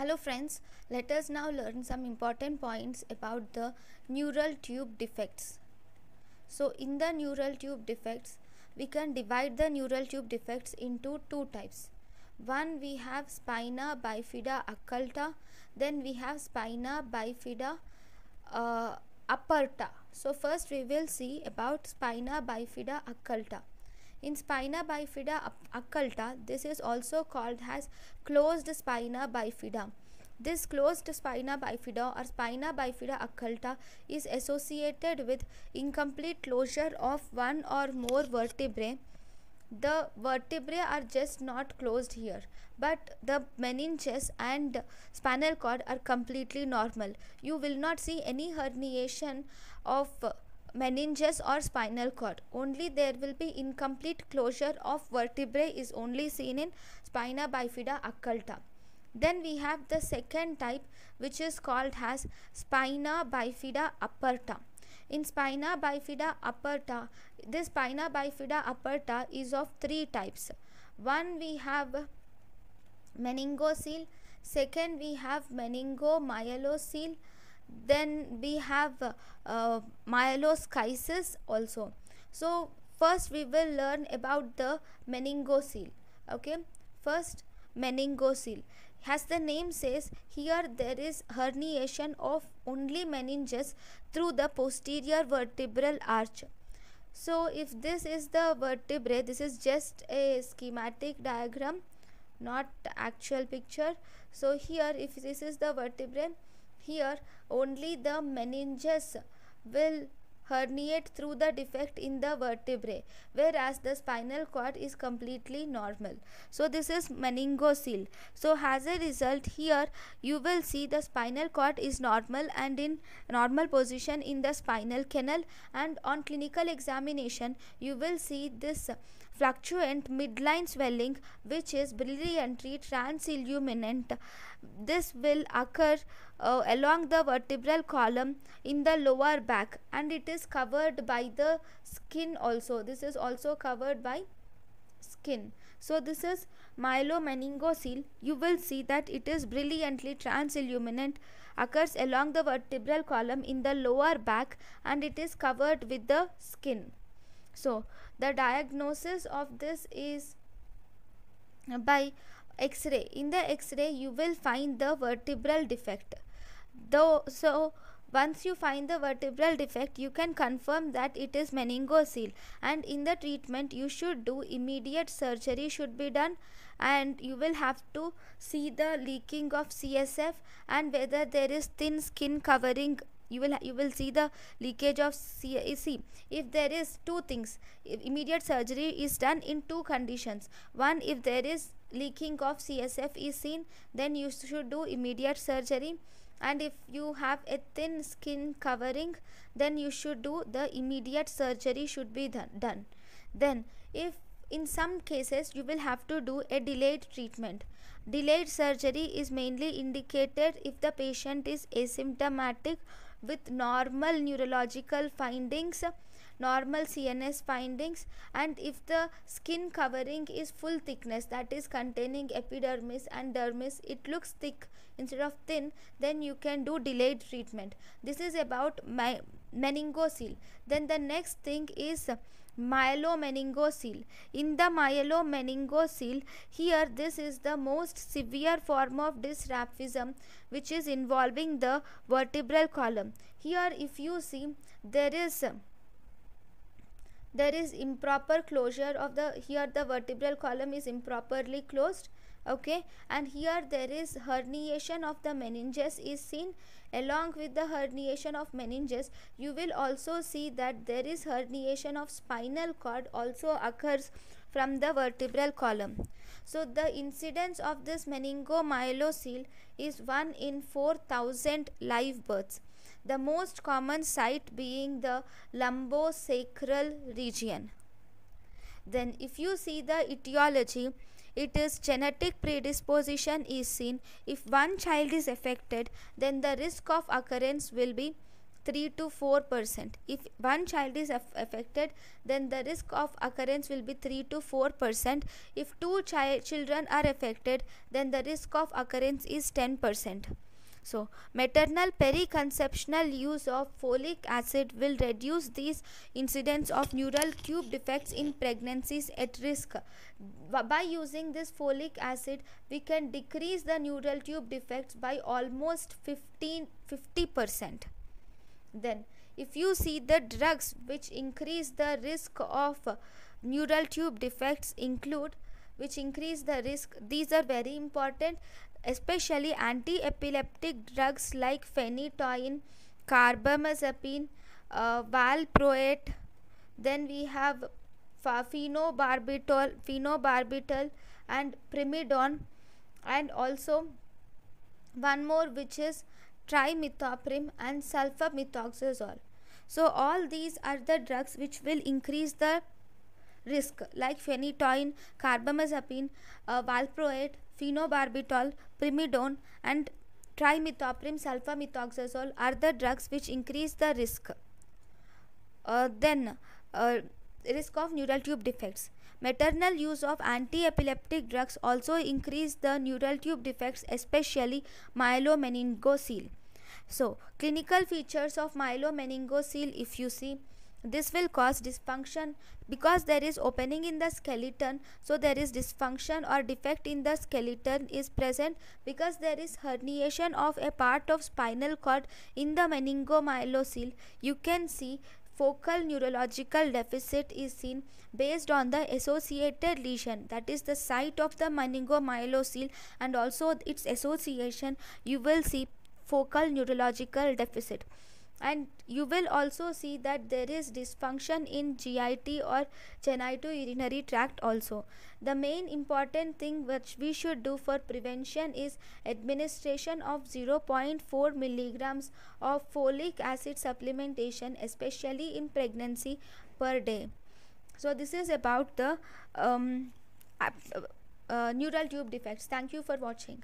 Hello friends, let us now learn some important points about the neural tube defects. So in the neural tube defects, we can divide the neural tube defects into two types. One we have spina bifida occulta, then we have spina bifida uh, aperta. So first we will see about spina bifida occulta. In Spina bifida occulta, this is also called as closed spina bifida. This closed spina bifida or spina bifida occulta is associated with incomplete closure of one or more vertebrae. The vertebrae are just not closed here, but the meninges and spinal cord are completely normal. You will not see any herniation of meninges or spinal cord. Only there will be incomplete closure of vertebrae is only seen in spina bifida occulta. Then we have the second type which is called as spina bifida aperta. In spina bifida aperta, this spina bifida aperta is of three types. One we have meningocele, second we have meningomyelocele, then we have uh, uh, myeloschisis also so first we will learn about the meningocele okay first meningocele as the name says here there is herniation of only meninges through the posterior vertebral arch so if this is the vertebrae this is just a schematic diagram not actual picture so here if this is the vertebrae here only the meninges will herniate through the defect in the vertebrae whereas the spinal cord is completely normal so this is meningocele so as a result here you will see the spinal cord is normal and in normal position in the spinal canal and on clinical examination you will see this fluctuant midline swelling which is brilliantly transilluminant. This will occur uh, along the vertebral column in the lower back and it is covered by the skin also. This is also covered by skin. So this is myelomeningocele. You will see that it is brilliantly transilluminant, occurs along the vertebral column in the lower back and it is covered with the skin. So the diagnosis of this is by x-ray. In the x-ray you will find the vertebral defect. Though so once you find the vertebral defect you can confirm that it is meningocele and in the treatment you should do immediate surgery should be done and you will have to see the leaking of CSF and whether there is thin skin covering you will you will see the leakage of CAC if there is two things immediate surgery is done in two conditions one if there is leaking of CSF is seen then you should do immediate surgery and if you have a thin skin covering then you should do the immediate surgery should be done then if in some cases you will have to do a delayed treatment delayed surgery is mainly indicated if the patient is asymptomatic with normal neurological findings normal CNS findings and if the skin covering is full thickness that is containing epidermis and dermis it looks thick instead of thin then you can do delayed treatment this is about my meningocele. Then the next thing is myelomeningocele. In the myelomeningocele, here this is the most severe form of dysraphism which is involving the vertebral column. Here if you see there is there is improper closure of the here the vertebral column is improperly closed okay and here there is herniation of the meninges is seen along with the herniation of meninges you will also see that there is herniation of spinal cord also occurs from the vertebral column so the incidence of this meningomyelocele is 1 in 4000 live births the most common site being the lumbosacral region then if you see the etiology it is genetic predisposition is seen. If one child is affected, then the risk of occurrence will be 3 to 4 percent. If one child is af affected, then the risk of occurrence will be 3 to 4 percent. If two chi children are affected, then the risk of occurrence is 10 percent. So, maternal periconceptional use of folic acid will reduce these incidence of neural tube defects in pregnancies at risk. By using this folic acid, we can decrease the neural tube defects by almost 15 50%. Then, if you see the drugs which increase the risk of neural tube defects include which increase the risk these are very important especially anti-epileptic drugs like phenytoin, carbamazepine, uh, valproate. Then we have phenobarbital, phenobarbital and primidone and also one more which is trimethoprim and sulfamethoxazole. So all these are the drugs which will increase the risk like phenytoin, carbamazepine, uh, valproate phenobarbital, primidone and trimethoprim sulfamethoxazole are the drugs which increase the risk. Uh, then uh, risk of neural tube defects. Maternal use of anti-epileptic drugs also increase the neural tube defects especially myelomeningocele. So clinical features of myelomeningocele if you see this will cause dysfunction because there is opening in the skeleton so there is dysfunction or defect in the skeleton is present because there is herniation of a part of spinal cord in the meningomyelocele you can see focal neurological deficit is seen based on the associated lesion that is the site of the meningomyelocele and also its association you will see focal neurological deficit and you will also see that there is dysfunction in GIT or genitourinary tract also. The main important thing which we should do for prevention is administration of 0.4 milligrams of folic acid supplementation especially in pregnancy per day. So this is about the um, uh, uh, neural tube defects. Thank you for watching.